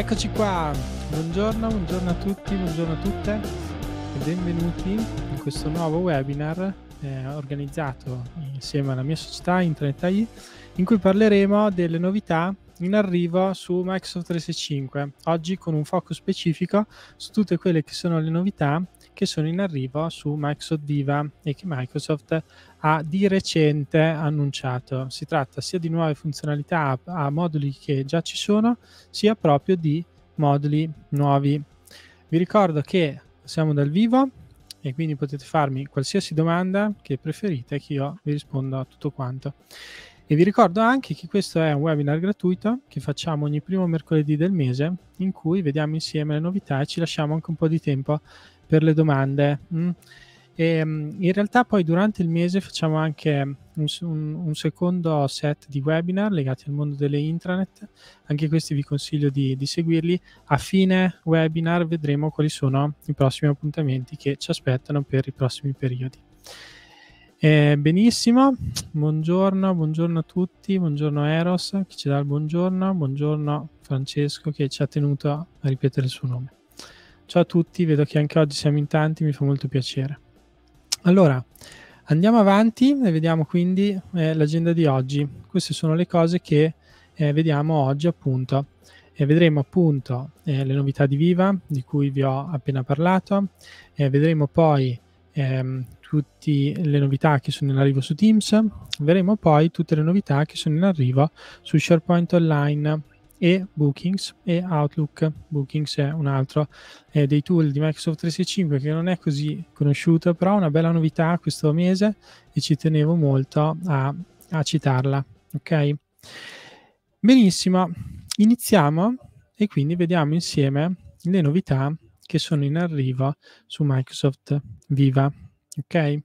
Eccoci qua, buongiorno, buongiorno a tutti, buongiorno a tutte e benvenuti in questo nuovo webinar eh, organizzato insieme alla mia società Internet AI in cui parleremo delle novità in arrivo su Microsoft 365, oggi con un focus specifico su tutte quelle che sono le novità che sono in arrivo su Microsoft Viva e che Microsoft ha di recente annunciato. Si tratta sia di nuove funzionalità a, moduli che già ci sono, sia proprio di moduli nuovi. Vi ricordo che siamo dal vivo e quindi potete farmi qualsiasi domanda che preferite che io vi rispondo a tutto quanto. E vi ricordo anche che questo è un webinar gratuito che facciamo ogni primo mercoledì del mese in cui vediamo insieme le novità e ci lasciamo anche un po' di tempo per le domande. Mm. E, mm, in realtà poi durante il mese facciamo anche un, un, secondo set di webinar legati al mondo delle intranet, anche questi vi consiglio di, di, seguirli. A fine webinar vedremo quali sono i prossimi appuntamenti che ci aspettano per i prossimi periodi. Eh, benissimo, buongiorno, buongiorno a tutti, buongiorno Eros che ci dà il buongiorno, buongiorno Francesco che ci ha tenuto a ripetere il suo nome. Ciao a tutti, vedo che anche oggi siamo in tanti, mi fa molto piacere. Allora, andiamo avanti e vediamo quindi eh, l'agenda di oggi. Queste sono le cose che eh, vediamo oggi appunto. Eh, vedremo appunto eh, le novità di Viva di cui vi ho appena parlato, eh, vedremo poi ehm, tutte le novità che sono in arrivo su Teams, vedremo poi tutte le novità che sono in arrivo su SharePoint Online e Bookings e Outlook. Bookings è un altro eh, dei tool di Microsoft 365 che non è così conosciuto, però è una bella novità questo mese e ci tenevo molto a, a citarla. Ok? Benissimo, iniziamo e quindi vediamo insieme le novità che sono in arrivo su Microsoft Viva. Ok?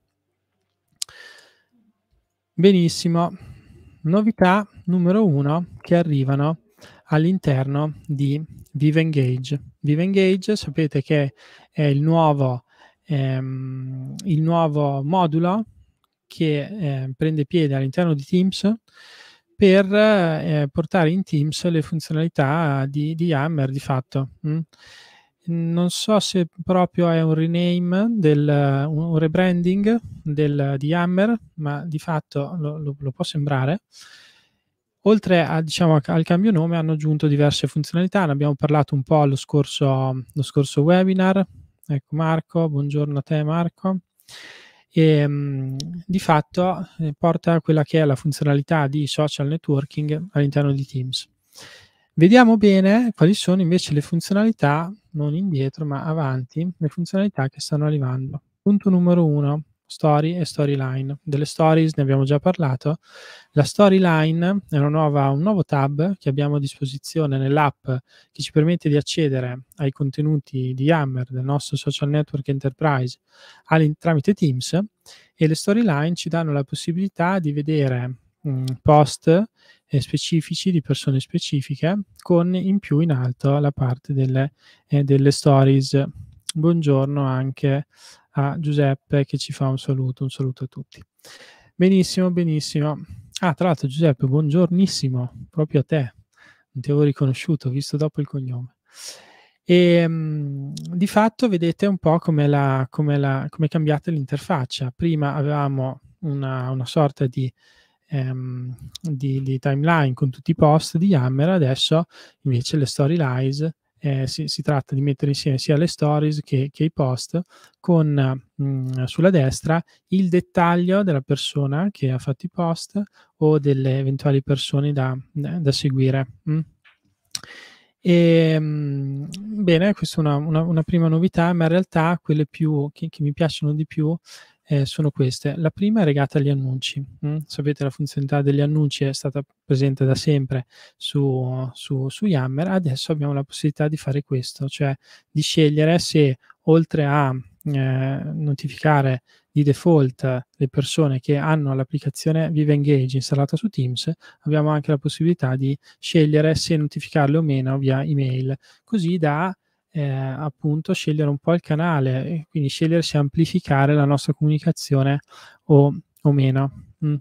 Benissimo. Novità numero uno che arrivano all'interno di ViveEngage. ViveEngage sapete che è il nuovo, ehm, il nuovo modulo che eh, prende piede all'interno di Teams per eh, portare in Teams le funzionalità di, di Hammer di fatto. Mm. Non so se proprio è un rename, del, un rebranding del, di Yammer, ma di fatto lo, lo, lo può sembrare. Oltre a, diciamo, al cambio nome hanno aggiunto diverse funzionalità, ne abbiamo parlato un po' lo scorso, lo scorso webinar. Ecco Marco, buongiorno a te Marco. E, ehm, di fatto eh, porta quella che è la funzionalità di social networking all'interno di Teams. Vediamo bene quali sono invece le funzionalità, non indietro ma avanti, le funzionalità che stanno arrivando. Punto numero uno, story e storyline. Delle stories ne abbiamo già parlato. La storyline è nuova, un nuovo tab che abbiamo a disposizione nell'app che ci permette di accedere ai contenuti di Yammer, del nostro social network enterprise tramite Teams e le storyline ci danno la possibilità di vedere mh, mm, post eh, specifici di persone specifiche con in più in alto la parte delle, eh, delle stories buongiorno anche a Giuseppe che ci fa un saluto, un saluto a tutti. Benissimo, benissimo. Ah, tra l'altro Giuseppe, buongiornissimo, proprio a te. Non ti avevo riconosciuto, visto dopo il cognome. E ehm, mh, di fatto vedete un po' come, la, come, la, come è cambiata l'interfaccia. Prima avevamo una, una sorta di, ehm, di, di, timeline con tutti i post di Yammer, adesso invece le storylines eh, si, si, tratta di mettere insieme sia le stories che, che i post con mh, mm, sulla destra il dettaglio della persona che ha fatto i post o delle eventuali persone da, da seguire. Mm. E, ehm, mh, bene, questa è una, una, una, prima novità, ma in realtà quelle più, che, che mi piacciono di più eh, sono queste. La prima è legata agli annunci. Mh? Mm? Sapete la funzionalità degli annunci è stata presente da sempre su, su, su Yammer, adesso abbiamo la possibilità di fare questo, cioè di scegliere se oltre a eh, notificare di default le persone che hanno l'applicazione Viva Engage installata su Teams, abbiamo anche la possibilità di scegliere se notificarle o meno via email, così da eh, appunto scegliere un po' il canale, quindi scegliere se amplificare la nostra comunicazione o, o meno. Mm.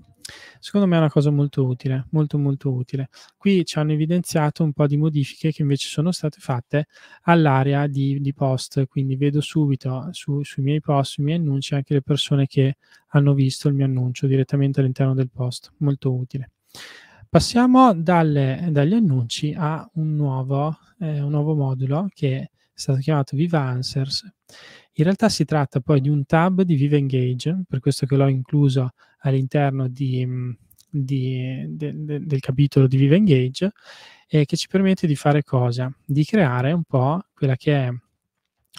Secondo me è una cosa molto utile, molto molto utile. Qui ci hanno evidenziato un po' di modifiche che invece sono state fatte all'area di, di post, quindi vedo subito su, sui miei post, sui miei annunci anche le persone che hanno visto il mio annuncio direttamente all'interno del post, molto utile. Passiamo dalle, dagli annunci a un nuovo, eh, un nuovo modulo che stato chiamato Viva Answers. In realtà si tratta poi di un tab di Viva Engage, per questo che l'ho incluso all'interno di, mm, di, de, de, del capitolo di Viva Engage, eh, che ci permette di fare cosa? Di creare un po' quella che è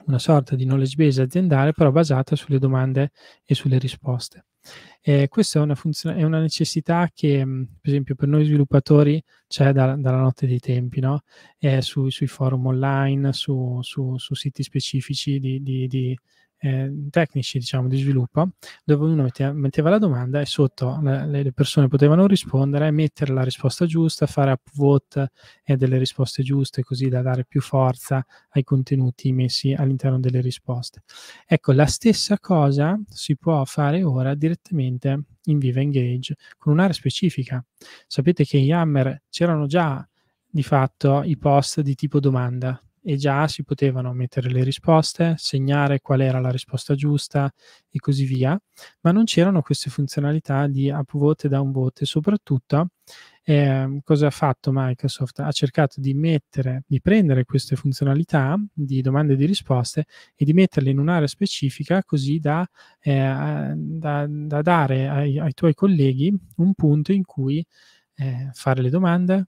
una sorta di knowledge base aziendale, però basata sulle domande e sulle risposte. Eh, questa è una, funzione, è una necessità che, mm, per esempio, per noi sviluppatori c'è da, dalla notte dei tempi, no? eh, su, sui forum online, su, su, su siti specifici di, di, di, Ehm, tecnici diciamo, di sviluppo, dove uno metteva, metteva la domanda e sotto le, le, persone potevano rispondere, mettere la risposta giusta, fare upvote e delle risposte giuste, così da dare più forza ai contenuti messi all'interno delle risposte. Ecco, la stessa cosa si può fare ora direttamente in Viva Engage con un'area specifica. Sapete che in Yammer c'erano già di fatto i post di tipo domanda, e già si potevano mettere le risposte, segnare qual era la risposta giusta e così via, ma non c'erano queste funzionalità di upvote e downvote e soprattutto eh, cosa ha fatto Microsoft? Ha cercato di, mettere, di prendere queste funzionalità di domande e di risposte e di metterle in un'area specifica così da, eh, da, da dare ai, ai, tuoi colleghi un punto in cui eh, fare le domande,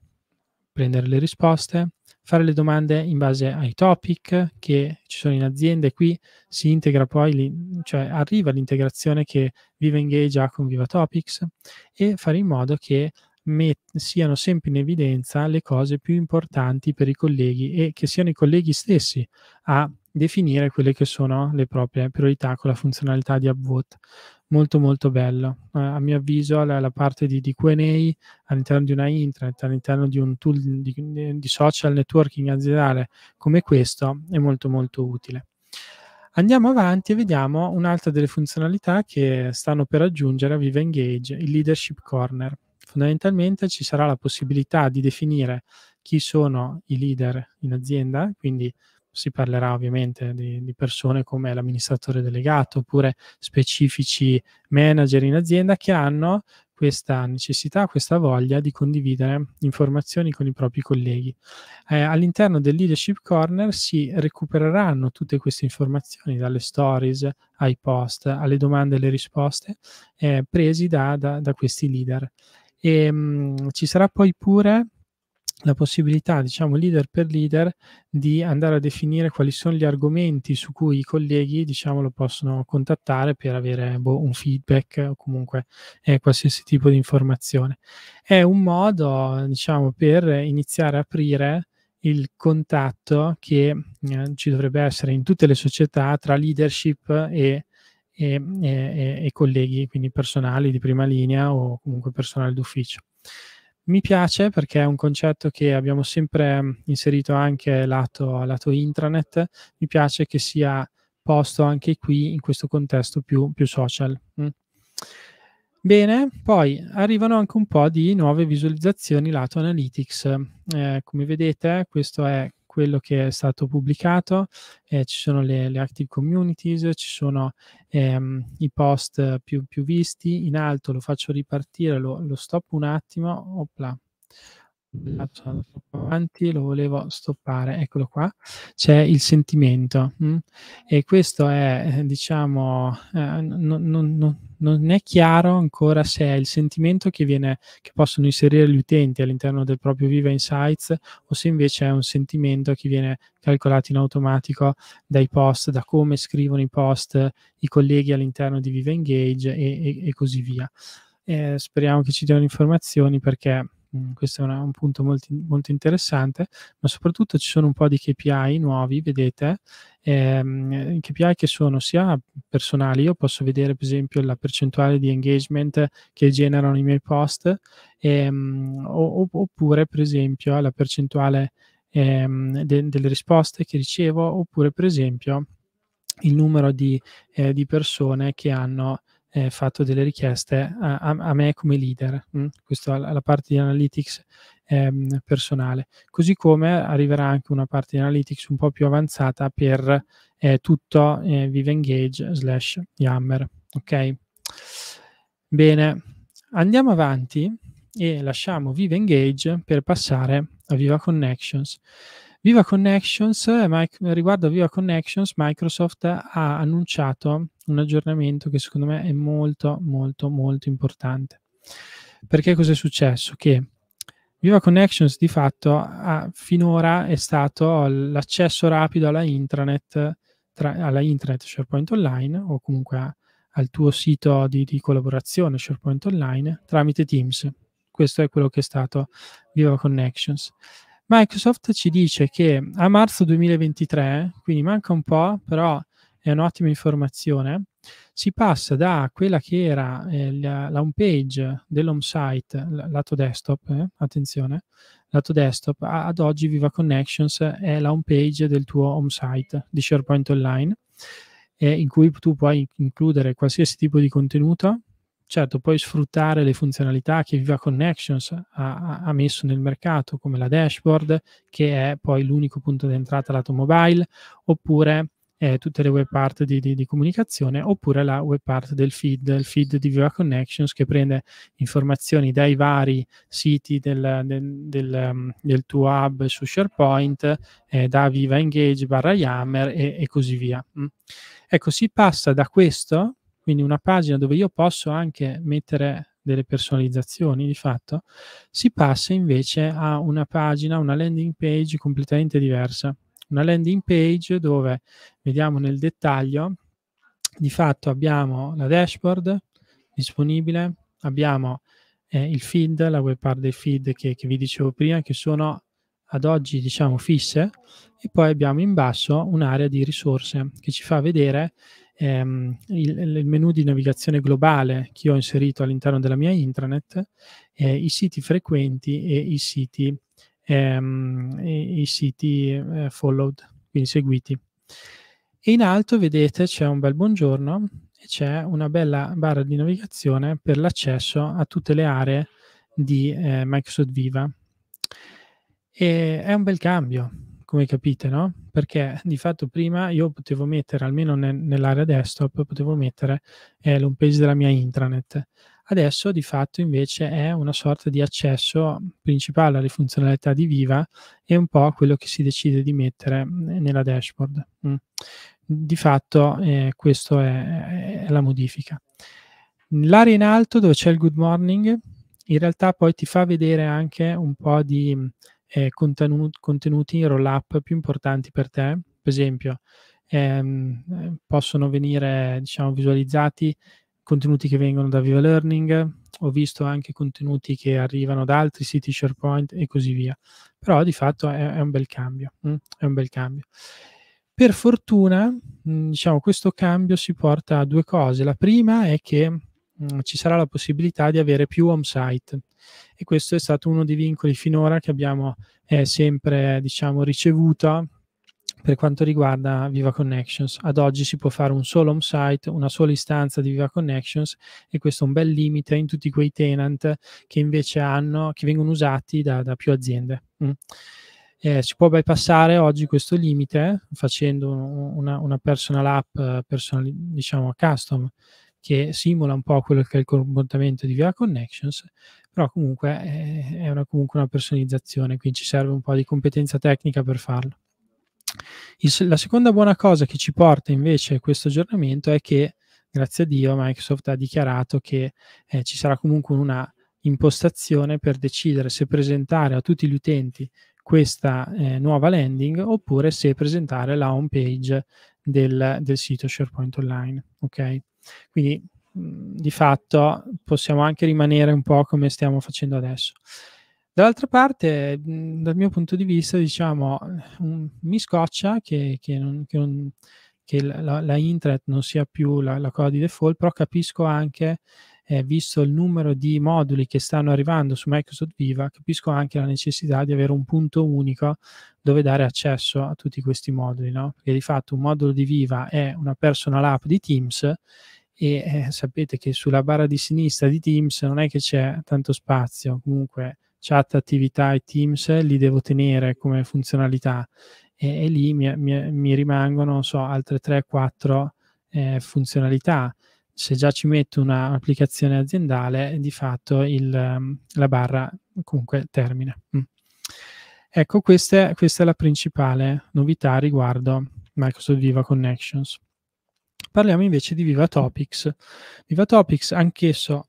prendere le risposte, fare le domande in base ai topic che ci sono in azienda e qui si integra poi, cioè arriva l'integrazione che Viva Engage ha con Viva Topics e fare in modo che met- siano sempre in evidenza le cose più importanti per i colleghi e che siano i colleghi stessi a definire quelle che sono le proprie priorità con la funzionalità di Upvote molto molto bello. Eh, a mio avviso la, la parte di, di, Q&A all'interno di una intranet, all'interno di un tool di, di social networking aziendale come questo è molto molto utile. Andiamo avanti e vediamo un'altra delle funzionalità che stanno per aggiungere a Viva Engage, il Leadership Corner. Fondamentalmente ci sarà la possibilità di definire chi sono i leader in azienda, quindi si parlerà ovviamente di, di persone come l'amministratore delegato oppure specifici manager in azienda che hanno questa necessità, questa voglia di condividere informazioni con i propri colleghi. Eh, all'interno del Leadership Corner si recupereranno tutte queste informazioni, dalle stories ai post, alle domande e alle risposte, eh, presi da, da, da, questi leader. E, ehm, mh, ci sarà poi pure la possibilità, diciamo, leader per leader di andare a definire quali sono gli argomenti su cui i colleghi, diciamo, lo possono contattare per avere boh, un feedback o comunque eh, qualsiasi tipo di informazione. È un modo, diciamo, per iniziare a aprire il contatto che eh, ci dovrebbe essere in tutte le società tra leadership e e, e, e colleghi, quindi personali di prima linea o comunque personale d'ufficio. Mi piace perché è un concetto che abbiamo sempre mm, inserito anche lato, lato intranet, mi piace che sia posto anche qui in questo contesto più, più social. Mm. Bene, poi arrivano anche un po' di nuove visualizzazioni lato analytics. Eh, come vedete, questo è quello che è stato pubblicato, eh, ci sono le, le, active communities, ci sono ehm, i post più, più, visti, in alto lo faccio ripartire, lo, lo stop un attimo, opla, Mm. avanti, lo volevo stoppare, eccolo qua, c'è il sentimento mm? e questo è, eh, diciamo, non, eh, non, è chiaro ancora se è il sentimento che, viene, che possono inserire gli utenti all'interno del proprio Viva Insights o se invece è un sentimento che viene calcolato in automatico dai post, da come scrivono i post i colleghi all'interno di Viva Engage e, e, e così via. Eh, speriamo che ci diano informazioni perché Mm, questo è una, un punto molto, molto, interessante, ma soprattutto ci sono un po' di KPI nuovi, vedete, ehm, eh, KPI che sono sia personali, io posso vedere per esempio la percentuale di engagement che generano i miei post, ehm, o, oppure per esempio la percentuale ehm, de, delle risposte che ricevo, oppure per esempio il numero di, eh, di persone che hanno eh, fatto delle richieste a, a, a me come leader, mh? Mm? questo alla parte di analytics ehm, personale. Così come arriverà anche una parte di analytics un po' più avanzata per eh, tutto eh, ViveEngage slash Yammer. Ok? Bene, andiamo avanti e lasciamo ViveEngage per passare a Viva Connections. Viva Connections, eh, riguardo Viva Connections, Microsoft ha annunciato un aggiornamento che secondo me è molto, molto, molto importante. Perché cosa è successo? Che Viva Connections di fatto ha, finora è stato l'accesso rapido alla intranet, tra, alla intranet SharePoint Online o comunque a, al tuo sito di, di, collaborazione SharePoint Online tramite Teams. Questo è quello che è stato Viva Connections. Microsoft ci dice che a marzo 2023, quindi manca un po', però è un'ottima informazione, si passa da quella che era eh, la, la home page dell'home site, lato desktop, eh, attenzione, lato desktop, a, ad oggi Viva Connections è la home page del tuo home site di SharePoint Online, eh, in cui tu puoi includere qualsiasi tipo di contenuto, certo puoi sfruttare le funzionalità che Viva Connections ha, ha, messo nel mercato come la dashboard che è poi l'unico punto d'entrata lato mobile oppure eh, tutte le web part di, di, di, comunicazione oppure la web part del feed, il feed di Viva Connections che prende informazioni dai vari siti del, del, del, um, del tuo hub su SharePoint, eh, da Viva Engage barra Yammer e, e, così via. Mm. Ecco, si passa da questo, quindi una pagina dove io posso anche mettere delle personalizzazioni di fatto, si passa invece a una pagina, una landing page completamente diversa una landing page dove vediamo nel dettaglio, di fatto abbiamo la dashboard disponibile, abbiamo eh, il feed, la web part dei feed che, che vi dicevo prima, che sono ad oggi diciamo fisse e poi abbiamo in basso un'area di risorse che ci fa vedere ehm, il, il, menu di navigazione globale che ho inserito all'interno della mia intranet, eh, i siti frequenti e i siti ehm, i, i, siti eh, followed, quindi seguiti. E in alto vedete c'è un bel buongiorno e c'è una bella barra di navigazione per l'accesso a tutte le aree di eh, Microsoft Viva. E è un bel cambio, come capite, no? Perché di fatto prima io potevo mettere, almeno ne, nell'area desktop, potevo mettere eh, l'home page della mia intranet. Adesso di fatto invece è una sorta di accesso principale alle funzionalità di Viva e un po' quello che si decide di mettere eh, nella dashboard. Mm. Di fatto eh, questa è, è la modifica. L'area in alto dove c'è il good morning in realtà poi ti fa vedere anche un po' di eh, contenuti, contenuti in roll up più importanti per te. Per esempio, ehm, eh, possono venire diciamo, visualizzati contenuti che vengono da Viva Learning, ho visto anche contenuti che arrivano da altri siti SharePoint e così via. Però di fatto è, è un bel cambio, mh? Mm, è un bel cambio. Per fortuna, mh, mm, diciamo, questo cambio si porta a due cose. La prima è che mm, ci sarà la possibilità di avere più on-site e questo è stato uno dei vincoli finora che abbiamo eh, sempre diciamo, ricevuto per quanto riguarda Viva Connections. Ad oggi si può fare un solo home site, una sola istanza di Viva Connections e questo è un bel limite in tutti quei tenant che invece hanno, che vengono usati da, da più aziende. Mm. Eh, si può bypassare oggi questo limite facendo una, una personal app, personal, diciamo custom, che simula un po' quello che è il comportamento di Viva Connections, però comunque è, eh, è una, comunque una personalizzazione, quindi ci serve un po' di competenza tecnica per farlo. Il, la seconda buona cosa che ci porta invece questo aggiornamento è che, grazie a Dio, Microsoft ha dichiarato che eh, ci sarà comunque una impostazione per decidere se presentare a tutti gli utenti questa eh, nuova landing oppure se presentare la home page del, del sito SharePoint Online. Ok? Quindi mh, mm, di fatto possiamo anche rimanere un po' come stiamo facendo adesso. Dall'altra parte, mhmm, dal mio punto di vista, diciamo, un, mi scoccia che, che, non, che, non, che la, la, intranet non sia più la, la cosa di default, però capisco anche eh, visto il numero di moduli che stanno arrivando su Microsoft Viva, capisco anche la necessità di avere un punto unico dove dare accesso a tutti questi moduli, no? Perché di fatto un modulo di Viva è una personal app di Teams e eh, sapete che sulla barra di sinistra di Teams non è che c'è tanto spazio, comunque chat, attività e Teams li devo tenere come funzionalità e, e lì mi, mi, mi, rimangono, so, altre 3-4 eh, funzionalità. Se già ci metto un'applicazione aziendale, di fatto il, la barra comunque termina. Mm. Ecco, questa è, questa è la principale novità riguardo Microsoft Viva Connections. Parliamo invece di Viva Topics. Viva Topics, anch'esso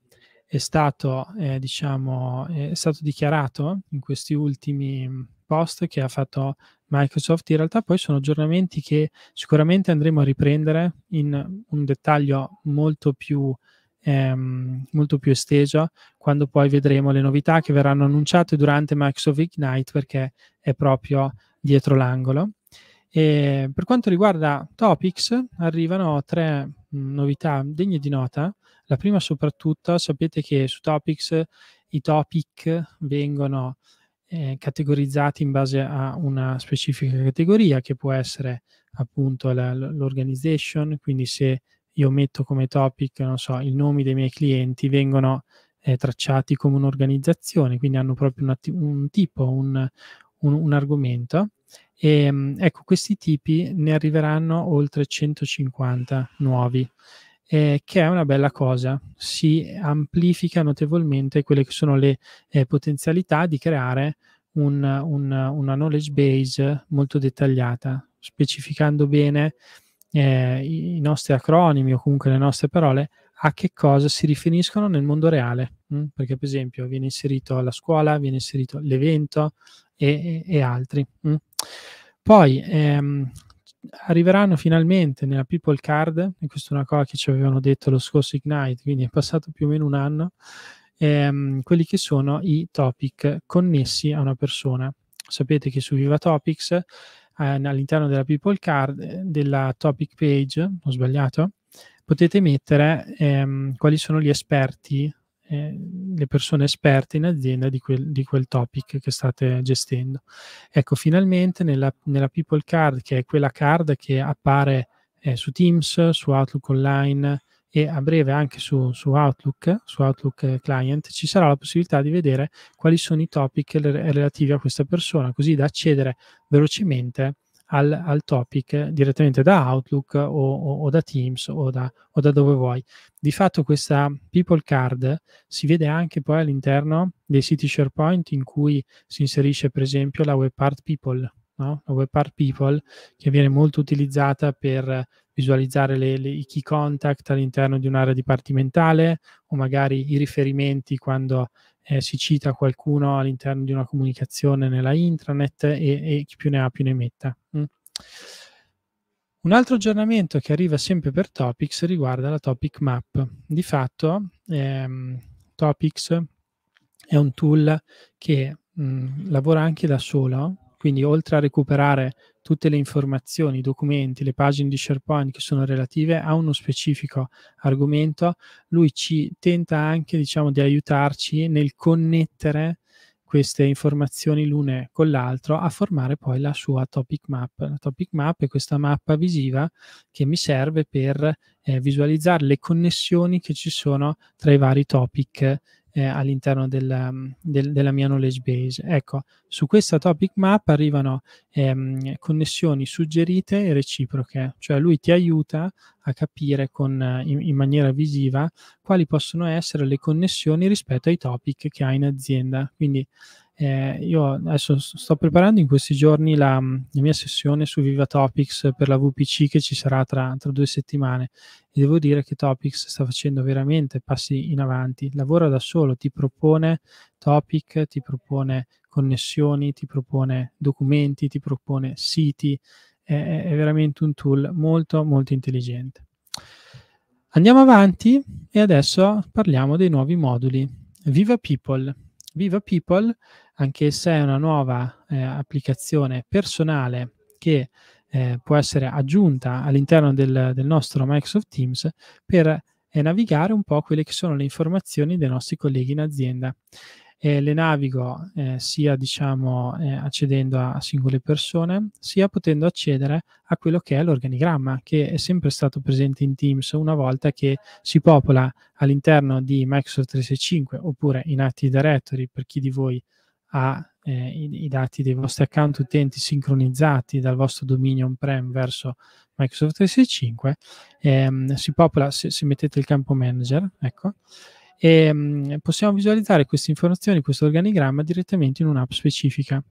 è stato, eh, diciamo, eh, è stato dichiarato in questi ultimi mm, post che ha fatto Microsoft. In realtà poi sono aggiornamenti che sicuramente andremo a riprendere in un dettaglio molto più, ehm, molto più esteso quando poi vedremo le novità che verranno annunciate durante Microsoft Ignite perché è proprio dietro l'angolo. E per quanto riguarda Topics, arrivano tre mm, novità degne di nota la prima soprattutto, sapete che su Topics i topic vengono eh, categorizzati in base a una specifica categoria che può essere appunto la, l'organization, quindi se io metto come topic, non so, i nomi dei miei clienti vengono eh, tracciati come un'organizzazione, quindi hanno proprio un, atti- un tipo, un, un, un, argomento. E, ehm, ecco, questi tipi ne arriveranno oltre 150 nuovi eh, che è una bella cosa. Si amplifica notevolmente quelle che sono le eh, potenzialità di creare un, un, una knowledge base molto dettagliata, specificando bene eh, i nostri acronimi o comunque le nostre parole a che cosa si riferiscono nel mondo reale. Mh? Mm? Perché, per esempio, viene inserito la scuola, viene inserito l'evento e, e, e altri. Mh? Mm? Poi ehm, arriveranno finalmente nella People Card, e questa è una cosa che ci avevano detto lo scorso Ignite, quindi è passato più o meno un anno, ehm, quelli che sono i topic connessi a una persona. Sapete che su Viva Topics, eh, all'interno della People Card, eh, della topic page, ho sbagliato, potete mettere ehm, quali sono gli esperti eh, le persone esperte in azienda di quel, di quel, topic che state gestendo. Ecco, finalmente nella, nella People Card, che è quella card che appare eh, su Teams, su Outlook Online e a breve anche su, su Outlook, su Outlook eh, Client, ci sarà la possibilità di vedere quali sono i topic relativi a questa persona, così da accedere velocemente a al, al topic direttamente da Outlook o, o, o da Teams o da, o da, dove vuoi. Di fatto questa people card si vede anche poi all'interno dei siti SharePoint in cui si inserisce per esempio la web part people, no? la web part people che viene molto utilizzata per visualizzare le, le, i key contact all'interno di un'area dipartimentale o magari i riferimenti quando eh, si cita qualcuno all'interno di una comunicazione nella intranet e, e chi più ne ha più ne metta. Mm. Un altro aggiornamento che arriva sempre per Topics riguarda la Topic Map. Di fatto ehm, Topics è un tool che mh, mm, lavora anche da solo, quindi oltre a recuperare tutte le informazioni, i documenti, le pagine di SharePoint che sono relative a uno specifico argomento, lui ci tenta anche diciamo, di aiutarci nel connettere queste informazioni l'une con l'altro a formare poi la sua topic map. La topic map è questa mappa visiva che mi serve per eh, visualizzare le connessioni che ci sono tra i vari topic eh, all'interno della, mm, del, della mia knowledge base. Ecco, su questa topic map arrivano ehm, connessioni suggerite e reciproche, cioè lui ti aiuta a capire con, eh, in, in maniera visiva quali possono essere le connessioni rispetto ai topic che hai in azienda. Quindi eh, io adesso sto preparando in questi giorni la, mm, la, mia sessione su Viva Topics per la VPC che ci sarà tra, tra, due settimane e devo dire che Topics sta facendo veramente passi in avanti, lavora da solo, ti propone topic, ti propone connessioni, ti propone documenti, ti propone siti, è, è veramente un tool molto molto intelligente. Andiamo avanti e adesso parliamo dei nuovi moduli. Viva People. Viva People Anch'essa è una nuova eh, applicazione personale che eh, può essere aggiunta all'interno del, del nostro Microsoft Teams per eh, navigare un po' quelle che sono le informazioni dei nostri colleghi in azienda. Eh, le navigo eh, sia diciamo eh, accedendo a, singole persone sia potendo accedere a quello che è l'organigramma che è sempre stato presente in Teams una volta che si popola all'interno di Microsoft 365 oppure in Active Directory per chi di voi ha eh, i, i, dati dei vostri account utenti sincronizzati dal vostro dominio on-prem verso Microsoft 365, ehm, si popola se, se, mettete il campo manager, ecco, e ehm, possiamo visualizzare queste informazioni, questo organigramma direttamente in un'app specifica.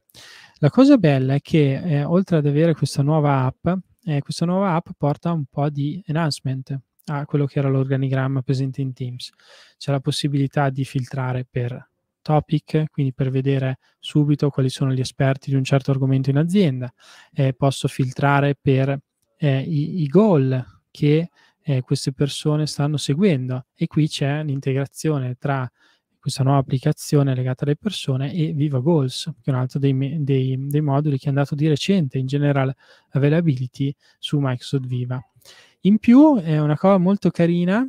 La cosa bella è che eh, oltre ad avere questa nuova app, eh, questa nuova app porta un po' di enhancement, a quello che era l'organigramma presente in Teams. C'è la possibilità di filtrare per topic, quindi per vedere subito quali sono gli esperti di un certo argomento in azienda. Eh, posso filtrare per eh, i, i, goal che eh, queste persone stanno seguendo e qui c'è l'integrazione tra questa nuova applicazione legata alle persone e Viva Goals, che è un altro dei, dei, dei moduli che è andato di recente in general availability su Microsoft Viva. In più è una cosa molto carina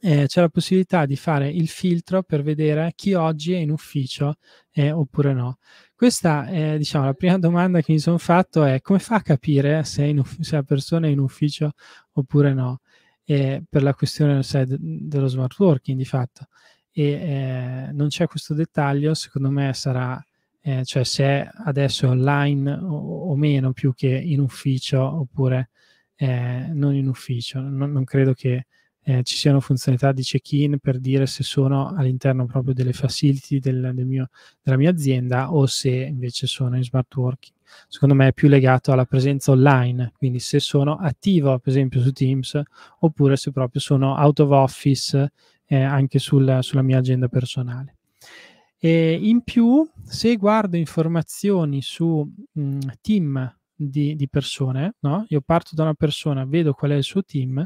eh, c'è la possibilità di fare il filtro per vedere chi oggi è in ufficio eh, oppure no. Questa è diciamo, la prima domanda che mi sono fatto è come fa a capire se, uff- se la persona è in ufficio oppure no, eh, per la questione sai, de- dello smart working di fatto. E eh, non c'è questo dettaglio, secondo me sarà, eh, cioè se è adesso è online o-, o, meno più che in ufficio oppure eh, non in ufficio. non, non credo che eh, ci siano funzionalità di check-in per dire se sono all'interno proprio delle facility del, del mio, della mia azienda o se invece sono in smart working. Secondo me è più legato alla presenza online, quindi se sono attivo per esempio su Teams oppure se proprio sono out of office eh, anche sul, sulla mia agenda personale. E in più, se guardo informazioni su mh, team di, di persone, no? Io parto da una persona, vedo qual è il suo team,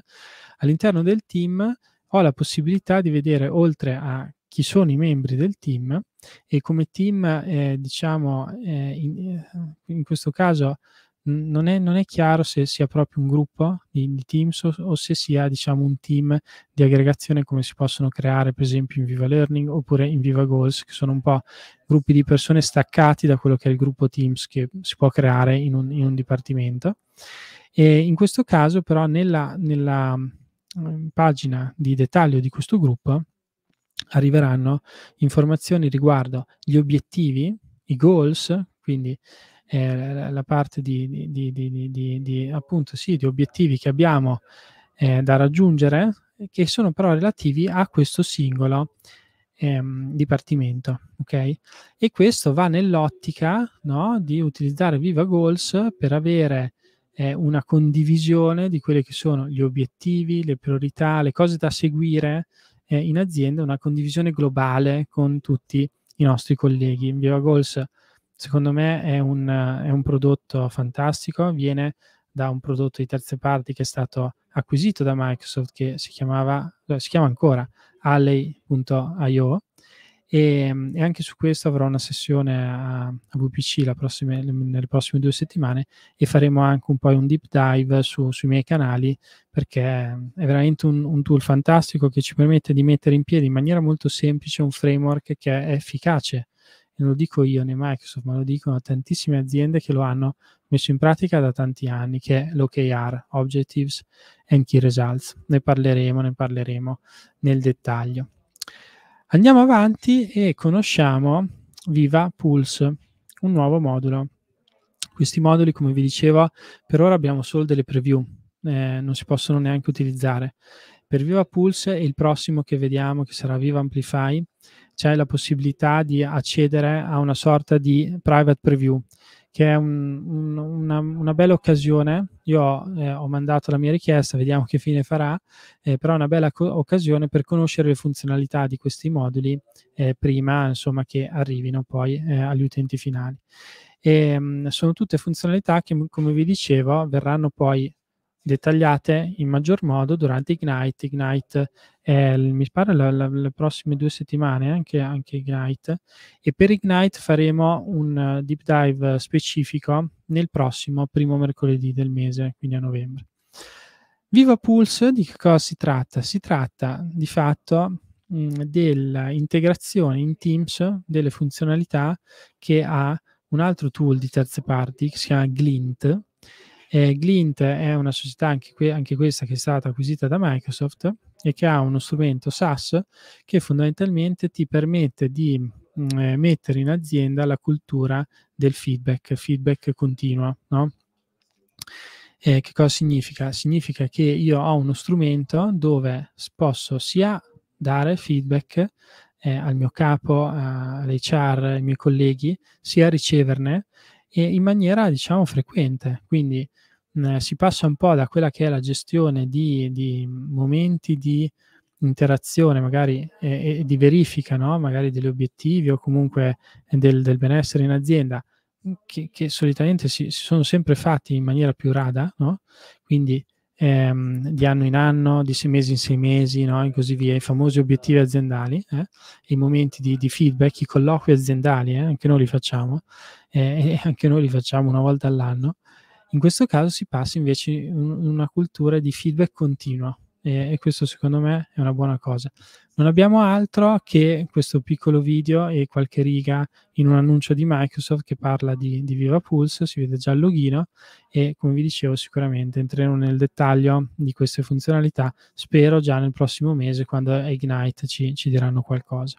all'interno del team ho la possibilità di vedere oltre a chi sono i membri del team e come team, eh, diciamo, eh, in, eh, in, questo caso non è, non è, chiaro se sia proprio un gruppo di, di Teams o, o, se sia diciamo, un team di aggregazione come si possono creare per esempio in Viva Learning oppure in Viva Goals che sono un po' gruppi di persone staccati da quello che è il gruppo Teams che si può creare in un, in un dipartimento e in questo caso però nella, nella mm, pagina di dettaglio di questo gruppo arriveranno informazioni riguardo gli obiettivi, i goals, quindi eh, la parte di, di, di, di, appunto, sì, di obiettivi che abbiamo eh, da raggiungere, eh, che sono però relativi a questo singolo ehm, dipartimento. Okay? E questo va nell'ottica no, di utilizzare Viva Goals per avere eh, una condivisione di quelli che sono gli obiettivi, le priorità, le cose da seguire eh, in azienda, una condivisione globale con tutti i nostri colleghi. Viva Goals secondo me è un, è un prodotto fantastico, viene da un prodotto di terze parti che è stato acquisito da Microsoft che si chiamava, eh, si chiama ancora alley.io e, mm, e, anche su questo avrò una sessione a, a VPC prossima, nelle prossime due settimane e faremo anche un po' un deep dive su, sui miei canali perché mm, è veramente un, un, tool fantastico che ci permette di mettere in piedi in maniera molto semplice un framework che è efficace non lo dico io né Microsoft, ma lo dicono tantissime aziende che lo hanno messo in pratica da tanti anni, che è l'OKR, Objectives and Key Results. Ne parleremo, ne parleremo nel dettaglio. Andiamo avanti e conosciamo Viva Pulse, un nuovo modulo. Questi moduli, come vi dicevo, per ora abbiamo solo delle preview, eh, non si possono neanche utilizzare. Per Viva Pulse il prossimo che vediamo, che sarà Viva Amplify, c'è la possibilità di accedere a una sorta di private preview, che è un, un, una, una, bella occasione. Io eh, ho mandato la mia richiesta, vediamo che fine farà, eh, però è una bella co- occasione per conoscere le funzionalità di questi moduli eh, prima insomma, che arrivino poi eh, agli utenti finali. E, ehm, mh, sono tutte funzionalità che, come vi dicevo, verranno poi dettagliate in maggior modo durante Ignite. Ignite è, mi pare, la, la, le prossime due settimane, anche, anche, Ignite. E per Ignite faremo un eh, deep dive specifico nel prossimo primo mercoledì del mese, quindi a novembre. Viva Pulse, di che cosa si tratta? Si tratta di fatto mm, dell'integrazione in Teams delle funzionalità che ha un altro tool di terze parti che si chiama Glint, eh, Glint è una società, anche, que- anche, questa, che è stata acquisita da Microsoft e che ha uno strumento SaaS che fondamentalmente ti permette di mh, mm, eh, mettere in azienda la cultura del feedback, feedback continua, no? Eh, che cosa significa? Significa che io ho uno strumento dove posso sia dare feedback eh, al mio capo, all'HR, ai miei colleghi, sia riceverne e in maniera diciamo frequente. Quindi eh, si passa un po' da quella che è la gestione di, di momenti di interazione magari e, e di verifica, no? magari degli obiettivi o comunque del, del benessere in azienda, che, che solitamente si, si, sono sempre fatti in maniera più rada, no? quindi ehm, di anno in anno, di sei mesi in sei mesi no? e così via, i famosi obiettivi aziendali, eh? i momenti di, di, feedback, i colloqui aziendali, eh? anche noi li facciamo, eh? anche noi li facciamo una volta all'anno. In questo caso si passa invece in una cultura di feedback continua e, e questo secondo me è una buona cosa. Non abbiamo altro che questo piccolo video e qualche riga in un annuncio di Microsoft che parla di, di Viva Pulse, si vede già il loghino e come vi dicevo sicuramente entreremo nel dettaglio di queste funzionalità, spero già nel prossimo mese quando Ignite ci, ci diranno qualcosa.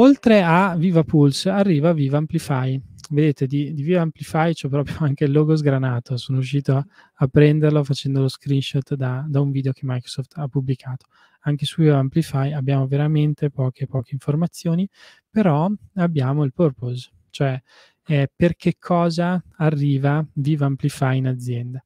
Oltre a Viva Pulse arriva Viva Amplify vedete di, di Vio Amplify c'è proprio anche il logo sgranato, sono riuscito a, a prenderlo facendo lo screenshot da, da, un video che Microsoft ha pubblicato. Anche su Vio Amplify abbiamo veramente poche, poche informazioni, però abbiamo il purpose, cioè eh, per che cosa arriva Viva Amplify in azienda.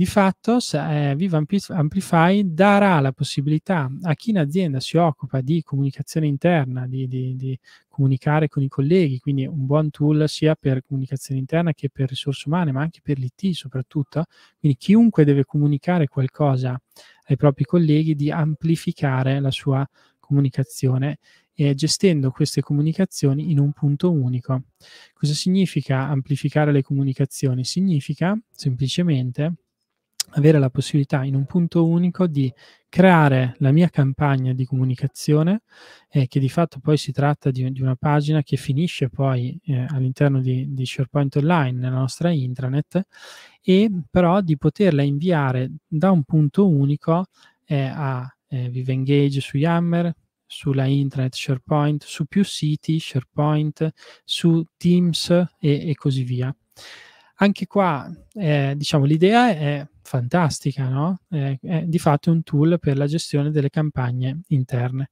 Di fatto, eh, Viva Amplify darà la possibilità a chi in azienda si occupa di comunicazione interna, di, di, di comunicare con i colleghi, quindi un buon tool sia per comunicazione interna che per risorse umane, ma anche per l'IT soprattutto. Quindi chiunque deve comunicare qualcosa ai propri colleghi di amplificare la sua comunicazione e eh, gestendo queste comunicazioni in un punto unico. Cosa significa amplificare le comunicazioni? Significa semplicemente avere la possibilità in un punto unico di creare la mia campagna di comunicazione, eh, che di fatto poi si tratta di, di una pagina che finisce poi eh, all'interno di, di, SharePoint Online, nella nostra intranet, e però di poterla inviare da un punto unico eh, a eh, Vive Engage su Yammer, sulla intranet SharePoint, su più siti SharePoint, su Teams e, e così via. Anche qua, eh, diciamo, l'idea è fantastica, no? È, è di fatto un tool per la gestione delle campagne interne.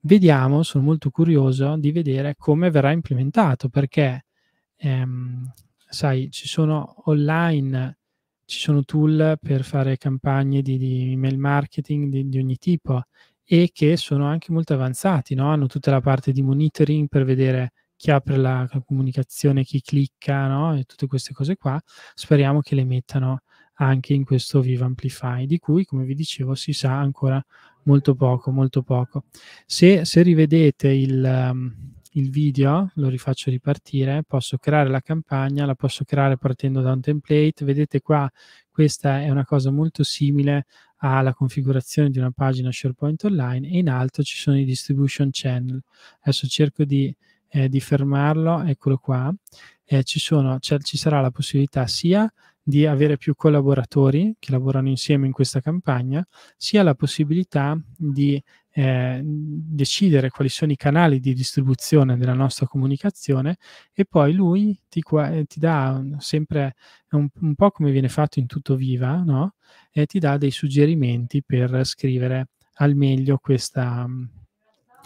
Vediamo, sono molto curioso di vedere come verrà implementato, perché, ehm, sai, ci sono online ci sono tool per fare campagne di, di email marketing di, di, ogni tipo e che sono anche molto avanzati, no? hanno tutta la parte di monitoring per vedere chi apre la comunicazione, chi clicca, no? E tutte queste cose qua, speriamo che le mettano anche in questo Viva Amplify, di cui, come vi dicevo, si sa ancora molto poco, molto poco. Se, se rivedete il, um, il, video, lo rifaccio ripartire, posso creare la campagna, la posso creare partendo da un template, vedete qua, questa è una cosa molto simile alla configurazione di una pagina SharePoint online e in alto ci sono i distribution channel. Adesso cerco di eh, di fermarlo, eccolo qua, eh, ci, sono, ci sarà la possibilità sia di avere più collaboratori che lavorano insieme in questa campagna, sia la possibilità di eh, decidere quali sono i canali di distribuzione della nostra comunicazione e poi lui ti, eh, ti dà sempre un, un, po' come viene fatto in tutto viva, no? E ti dà dei suggerimenti per scrivere al meglio questa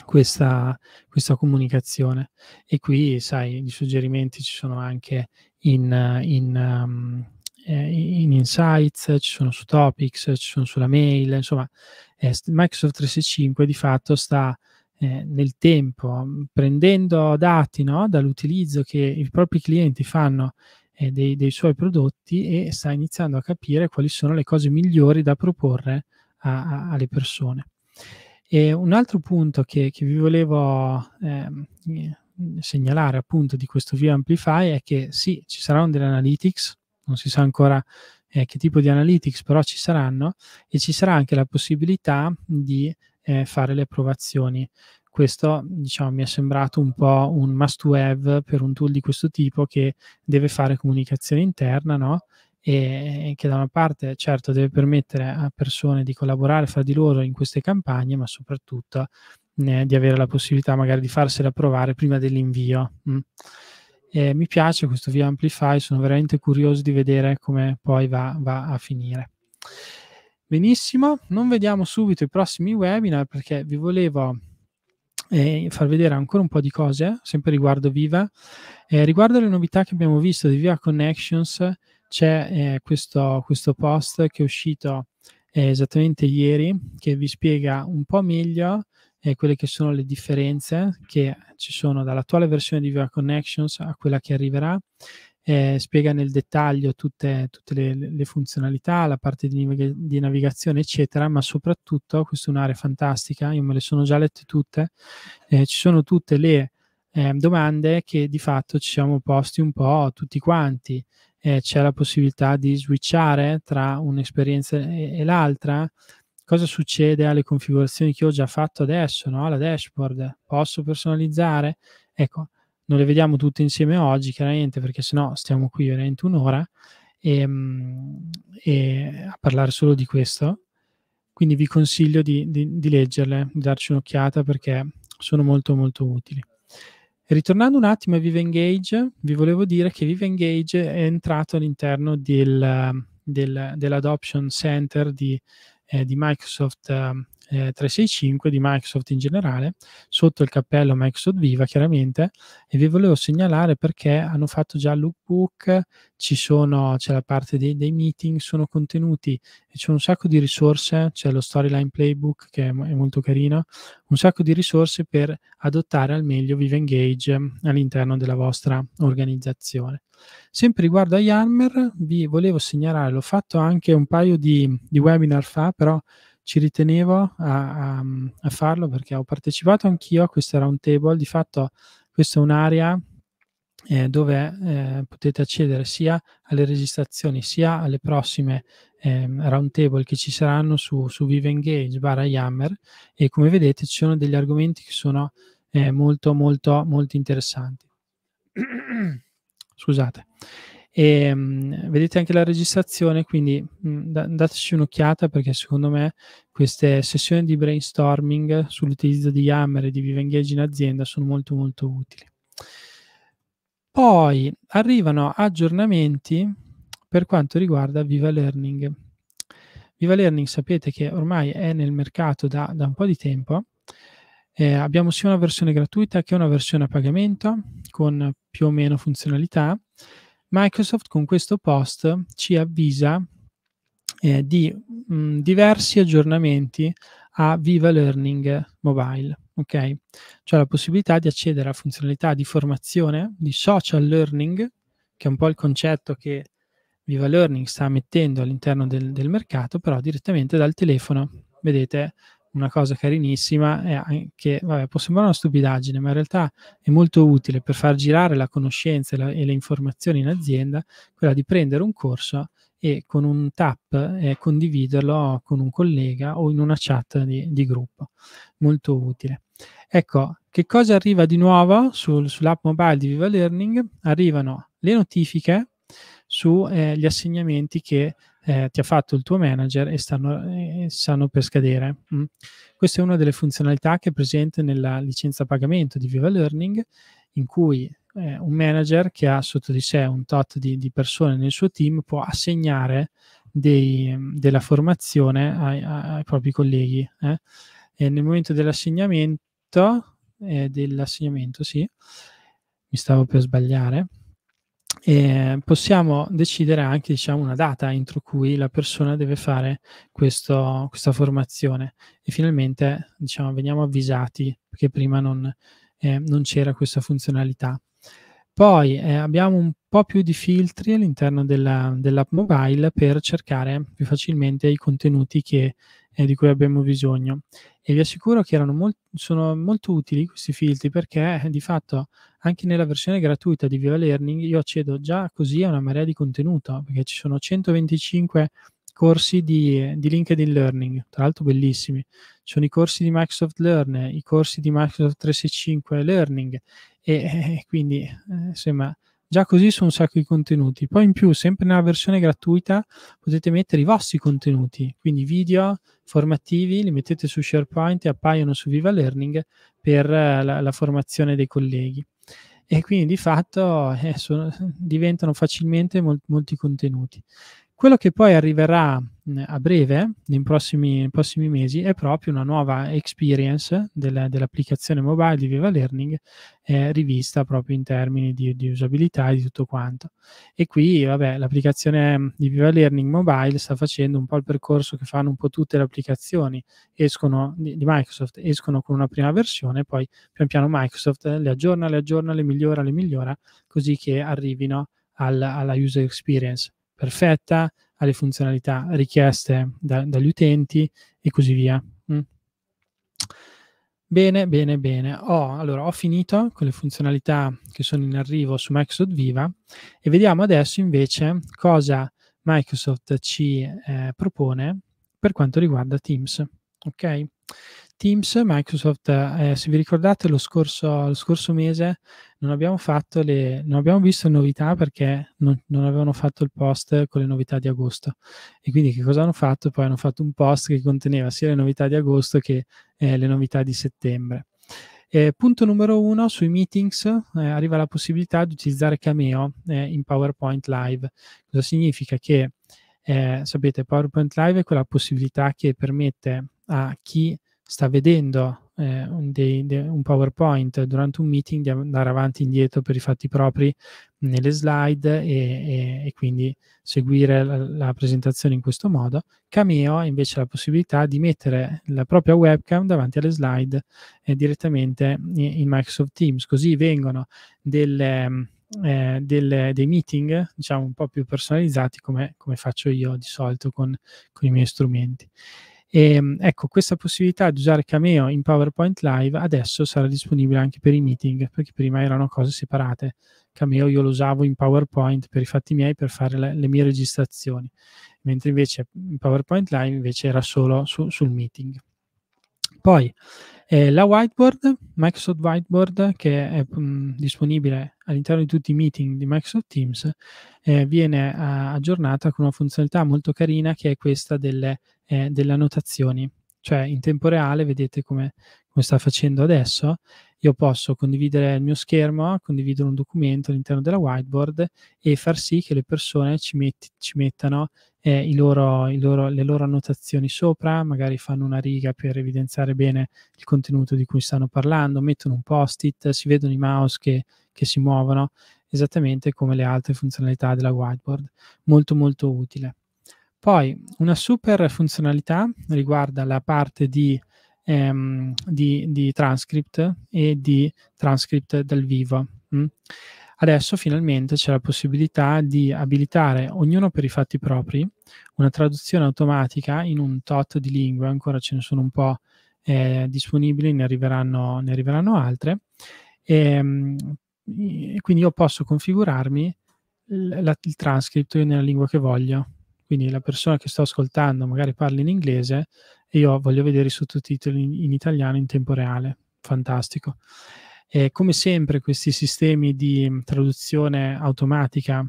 questa, questa, comunicazione. E qui, sai, i suggerimenti ci sono anche in, in, um, eh, in Insights, ci sono su Topics, ci sono sulla mail, insomma, eh, Microsoft 365 di fatto sta eh, nel tempo mm, prendendo dati no, dall'utilizzo che i propri clienti fanno eh, dei, dei, suoi prodotti e sta iniziando a capire quali sono le cose migliori da proporre a, a, alle persone. E un altro punto che, che vi volevo ehm, eh, segnalare appunto di questo View Amplify è che sì, ci saranno delle analytics, non si sa ancora eh, che tipo di analytics, però ci saranno e ci sarà anche la possibilità di eh, fare le approvazioni. Questo diciamo, mi è sembrato un po' un must have per un tool di questo tipo che deve fare comunicazione interna no? e che da una parte certo deve permettere a persone di collaborare fra di loro in queste campagne, ma soprattutto eh, di avere la possibilità magari di farsela provare prima dell'invio. Mm. Eh, mi piace questo via Amplify, sono veramente curioso di vedere come poi va, va a finire. Benissimo, non vediamo subito i prossimi webinar perché vi volevo eh, far vedere ancora un po' di cose, sempre riguardo Viva. Eh, riguardo le novità che abbiamo visto di Viva Connections, c'è eh, questo, questo, post che è uscito eh, esattamente ieri che vi spiega un po' meglio eh, quelle che sono le differenze che ci sono dall'attuale versione di Viva Connections a quella che arriverà. Eh, spiega nel dettaglio tutte, tutte le, le, funzionalità, la parte di, navig- di, navigazione, eccetera, ma soprattutto, questa è un'area fantastica, io me le sono già lette tutte, eh, ci sono tutte le eh, domande che di fatto ci siamo posti un po' tutti quanti eh, c'è la possibilità di switchare tra un'esperienza e, e, l'altra. Cosa succede alle configurazioni che ho già fatto adesso, no? la dashboard? Posso personalizzare? Ecco, non le vediamo tutte insieme oggi, chiaramente, perché sennò stiamo qui veramente un'ora e, ehm, e a parlare solo di questo. Quindi vi consiglio di, di, di leggerle, di darci un'occhiata perché sono molto molto utili. Ritornando un attimo a Vive Engage, vi volevo dire che Vive Engage è entrato all'interno del, del, dell'Adoption Center di, eh, di Microsoft eh, eh, 365 di Microsoft in generale, sotto il cappello Microsoft Viva chiaramente, e vi volevo segnalare perché hanno fatto già lookbook, ci sono, c'è la parte dei, dei meeting, sono contenuti, e c'è un sacco di risorse, c'è lo storyline playbook che è, è molto carino, un sacco di risorse per adottare al meglio Viva Engage all'interno della vostra organizzazione. Sempre riguardo a Yammer, vi volevo segnalare, l'ho fatto anche un paio di, di webinar fa, però ci ritenevo a, a, a farlo perché ho partecipato anch'io a questa table. Di fatto questa è un'area eh, dove eh, potete accedere sia alle registrazioni sia alle prossime eh, table che ci saranno su, su Vive Engage barra Yammer e come vedete ci sono degli argomenti che sono eh, molto molto molto interessanti. Scusate. E, ehm, mh, vedete anche la registrazione, quindi mh, mm, da- dateci un'occhiata perché secondo me queste sessioni di brainstorming sull'utilizzo di Yammer e di Vivengage in azienda sono molto molto utili. Poi arrivano aggiornamenti per quanto riguarda Viva Learning. Viva Learning sapete che ormai è nel mercato da, da un po' di tempo. Eh, abbiamo sia una versione gratuita che una versione a pagamento con più o meno funzionalità Microsoft con questo post ci avvisa eh, di mh, mm, diversi aggiornamenti a Viva Learning Mobile, ok? Cioè la possibilità di accedere a funzionalità di formazione, di social learning, che è un po' il concetto che Viva Learning sta mettendo all'interno del, del mercato, però direttamente dal telefono. Vedete, una cosa carinissima è che vabbè, può sembrare una stupidaggine, ma in realtà è molto utile per far girare la conoscenza e, la, e le informazioni in azienda, quella di prendere un corso e con un tap eh, condividerlo con un collega o in una chat di, di, gruppo. Molto utile. Ecco, che cosa arriva di nuovo sul, sull'app mobile di Viva Learning? Arrivano le notifiche sugli eh, assegnamenti che eh, ti ha fatto il tuo manager e stanno, eh, stanno per scadere. Mm. Questa è una delle funzionalità che è presente nella licenza pagamento di Viva Learning, in cui eh, un manager che ha sotto di sé un tot di, di persone nel suo team può assegnare dei, mm, della formazione ai, ai propri colleghi. Eh. nel momento dell'assegnamento, eh, dell'assegnamento, sì, mi stavo per sbagliare, e possiamo decidere anche diciamo, una data entro cui la persona deve fare questo, questa formazione e finalmente diciamo, veniamo avvisati perché prima non, eh, non c'era questa funzionalità. Poi eh, abbiamo un po' più di filtri all'interno della, dell'app mobile per cercare più facilmente i contenuti che, eh, di cui abbiamo bisogno. E vi assicuro che molt- sono molto utili questi filtri perché di fatto anche nella versione gratuita di Viva Learning io accedo già così a una marea di contenuto, perché ci sono 125 corsi di, di LinkedIn Learning, tra l'altro bellissimi. Ci sono i corsi di Microsoft Learn, i corsi di Microsoft 365 Learning e eh, quindi eh, insomma già così sono un sacco di contenuti. Poi in più, sempre nella versione gratuita, potete mettere i vostri contenuti, quindi video formativi, li mettete su SharePoint e appaiono su Viva Learning per eh, la, la formazione dei colleghi e quindi di fatto eh, sono, diventano facilmente molti contenuti. Quello che poi arriverà a breve, nei prossimi, nei prossimi, mesi, è proprio una nuova experience della, dell'applicazione mobile di Viva Learning eh, rivista proprio in termini di, di, usabilità e di tutto quanto. E qui, vabbè, l'applicazione di Viva Learning Mobile sta facendo un po' il percorso che fanno un po' tutte le applicazioni escono, di, di Microsoft, escono con una prima versione, poi pian piano Microsoft eh, le aggiorna, le aggiorna, le migliora, le migliora, così che arrivino al, alla user experience perfetta, alle funzionalità richieste da, dagli utenti e così via. Mm. Bene, bene, bene. Oh, allora, ho finito con le funzionalità che sono in arrivo su Microsoft Viva e vediamo adesso invece cosa Microsoft ci eh, propone per quanto riguarda Teams. Ok? Teams, Microsoft, eh, se vi ricordate, lo scorso, lo scorso mese non abbiamo, fatto le, non abbiamo visto novità perché non, non, avevano fatto il post con le novità di agosto. E quindi che cosa hanno fatto? Poi hanno fatto un post che conteneva sia le novità di agosto che eh, le novità di settembre. Eh, punto numero uno, sui meetings eh, arriva la possibilità di utilizzare Cameo eh, in PowerPoint Live. Cosa significa? Che eh, sapete, PowerPoint Live è quella possibilità che permette a chi sta vedendo eh, un, dei, de, un, PowerPoint durante un meeting di andare avanti e indietro per i fatti propri nelle slide e, e, e quindi seguire la, la, presentazione in questo modo. Cameo ha invece la possibilità di mettere la propria webcam davanti alle slide eh, direttamente in, in, Microsoft Teams, così vengono delle, eh, delle, dei meeting diciamo un po' più personalizzati come, come faccio io di solito con, con i miei strumenti. E, ehm, ecco, questa possibilità di usare Cameo in PowerPoint Live adesso sarà disponibile anche per i meeting, perché prima erano cose separate. Cameo io lo usavo in PowerPoint per i fatti miei, per fare le, le mie registrazioni, mentre invece in PowerPoint Live invece era solo su, sul meeting. Poi eh, la whiteboard, Microsoft Whiteboard, che è mh, disponibile all'interno di tutti i meeting di Microsoft Teams, eh, viene a, eh, aggiornata con una funzionalità molto carina che è questa delle eh, delle annotazioni. Cioè in tempo reale, vedete come, come sta facendo adesso, io posso condividere il mio schermo, condividere un documento all'interno della whiteboard e far sì che le persone ci, metti, ci mettano eh, i loro, i loro, le loro annotazioni sopra, magari fanno una riga per evidenziare bene il contenuto di cui stanno parlando, mettono un post-it, si vedono i mouse che, che si muovono, esattamente come le altre funzionalità della whiteboard. Molto molto utile. Poi una super funzionalità riguarda la parte di, ehm, di, di transcript e di transcript dal vivo. Mm. Adesso finalmente c'è la possibilità di abilitare, ognuno per i fatti propri, una traduzione automatica in un tot di lingue, ancora ce ne sono un po' eh, disponibili, ne arriveranno, ne arriveranno altre. Ehm, e, quindi io posso configurarmi il, il transcript nella lingua che voglio. Quindi la persona che sto ascoltando magari parla in inglese e io voglio vedere i sottotitoli in, in italiano in tempo reale. Fantastico. E come sempre questi sistemi di mm, traduzione automatica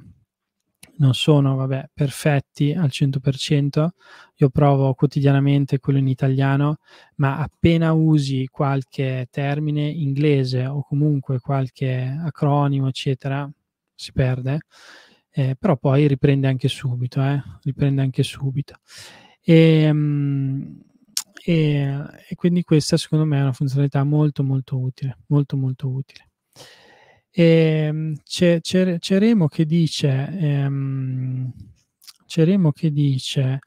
non sono vabbè, perfetti al 100%, io provo quotidianamente quello in italiano, ma appena usi qualche termine inglese o comunque qualche acronimo, eccetera, si perde eh, però poi riprende anche subito, eh, riprende anche subito. E, ehm, e, e, quindi questa secondo me è una funzionalità molto molto utile, molto molto utile. E, ehm, c'è, c'è, c'è Remo che dice, ehm, c'è Remo che dice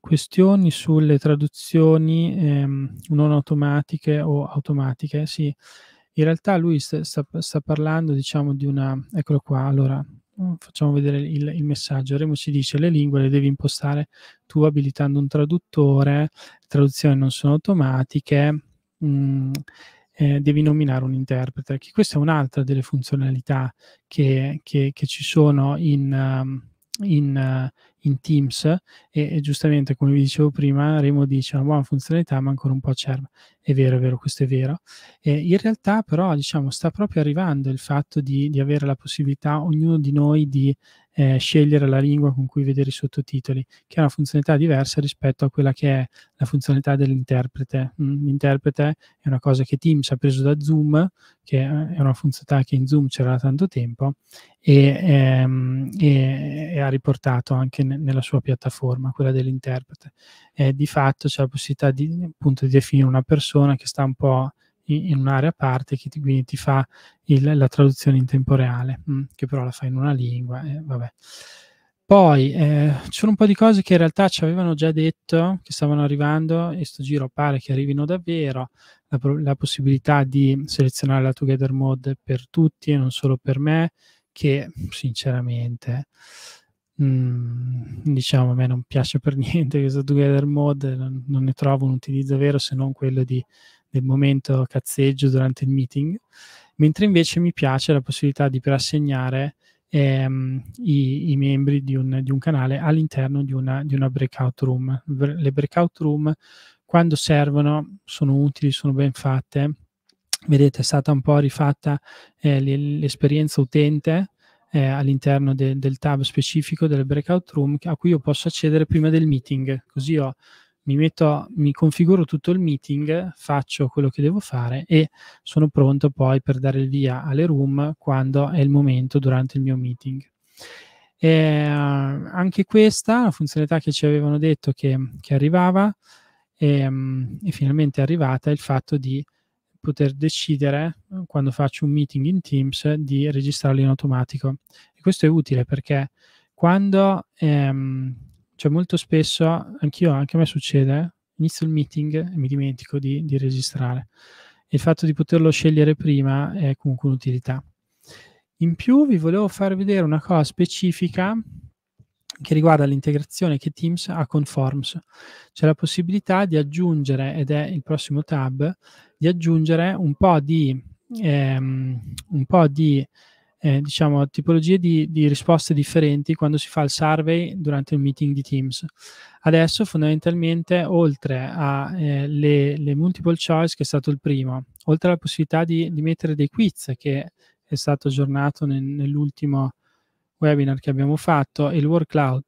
questioni sulle traduzioni ehm, non automatiche o automatiche, sì. In realtà lui sta, sta, sta parlando, diciamo, di una... Eccolo qua, allora, Mm, facciamo vedere il, il, messaggio. Remo ci dice le lingue le devi impostare tu abilitando un traduttore, le traduzioni non sono automatiche, mh, mm, eh, devi nominare un interprete. Che questa è un'altra delle funzionalità che, che, che ci sono in, um, in in Teams e, e giustamente come vi dicevo prima Remo dice una buona funzionalità ma ancora un po' acerba. È vero, è vero, questo è vero. E in realtà però diciamo sta proprio arrivando il fatto di, di avere la possibilità ognuno di noi di eh, scegliere la lingua con cui vedere i sottotitoli, che è una funzionalità diversa rispetto a quella che è la funzionalità dell'interprete. Mm, l'interprete è una cosa che Teams ha preso da Zoom, che è una funzionalità che in Zoom c'era da tanto tempo, e, ehm, e, e ha riportato anche ne, nella sua piattaforma, quella dell'interprete. Eh, di fatto c'è la possibilità di, appunto, di definire una persona che sta un po' in, un'area a parte che ti, quindi ti fa il, la traduzione in tempo reale, mh, mm, che però la fa in una lingua, eh, vabbè. Poi eh, c'erano un po' di cose che in realtà ci avevano già detto che stavano arrivando e sto giro pare che arrivino davvero. La, la possibilità di selezionare la Together Mode per tutti e non solo per me, che sinceramente Mm, diciamo a me non piace per niente questa Together Mode, non, non, ne trovo un utilizzo vero se non quello di del momento cazzeggio durante il meeting, mentre invece mi piace la possibilità di preassegnare ehm, i, i, membri di un, di un canale all'interno di una, di una breakout room. Le breakout room, quando servono, sono utili, sono ben fatte. Vedete, è stata un po' rifatta eh, l'esperienza utente eh, all'interno de, del tab specifico delle breakout room a cui io posso accedere prima del meeting, così ho mi, metto, mi configuro tutto il meeting, faccio quello che devo fare e sono pronto poi per dare il via alle room quando è il momento durante il mio meeting. E, eh, anche questa, la funzionalità che ci avevano detto che, che arrivava, e, ehm, e, finalmente arrivata, è il fatto di poter decidere eh, quando faccio un meeting in Teams di registrarlo in automatico. E questo è utile perché quando ehm, cioè molto spesso, anch'io, anche a me succede, inizio il meeting e mi dimentico di, di registrare. Il fatto di poterlo scegliere prima è comunque un'utilità. In più vi volevo far vedere una cosa specifica che riguarda l'integrazione che Teams ha con Forms. C'è la possibilità di aggiungere, ed è il prossimo tab, di aggiungere un po' di, ehm, un po di eh, diciamo, tipologie di, di, risposte differenti quando si fa il survey durante un meeting di Teams. Adesso fondamentalmente, oltre alle eh, multiple choice, che è stato il primo, oltre alla possibilità di, di mettere dei quiz, che è stato aggiornato nel, nell'ultimo webinar che abbiamo fatto, e il workload,